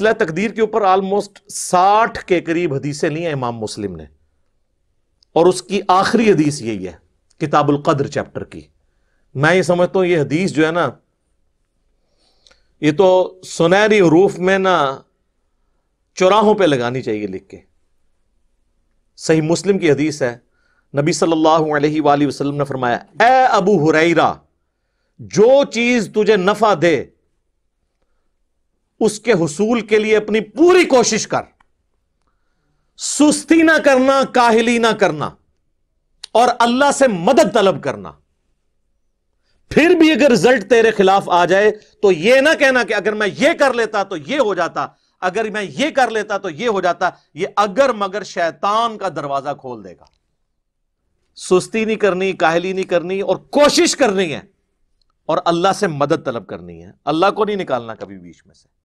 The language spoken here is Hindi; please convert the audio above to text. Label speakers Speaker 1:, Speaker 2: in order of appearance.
Speaker 1: सिलसिला तकदीर के ऊपर ऑलमोस्ट साठ के करीब हदीसें ली हैं इमाम मुस्लिम ने और उसकी आखिरी हदीस यही है किताबुल कद्र चैप्टर की मैं ये समझता हूं ये हदीस जो है ना ये तो सुनहरी हरूफ में ना चौराहों पे लगानी चाहिए लिख के सही मुस्लिम की हदीस है नबी सल्लल्लाहु अलैहि वसल्लम ने फरमाया ए अबू हुरैरा जो चीज़ तुझे नफ़ा दे उसके हसूल के लिए अपनी पूरी कोशिश कर सुस्ती ना करना काहली ना करना और अल्लाह से मदद तलब करना फिर भी अगर रिजल्ट तेरे खिलाफ आ जाए तो यह ना कहना कि अगर मैं यह कर लेता तो यह हो जाता अगर मैं यह कर लेता तो यह हो जाता यह अगर मगर शैतान का दरवाजा खोल देगा सुस्ती नहीं करनी काहली नहीं करनी और कोशिश करनी है और अल्लाह से मदद तलब करनी है अल्लाह को नहीं निकालना कभी बीच में से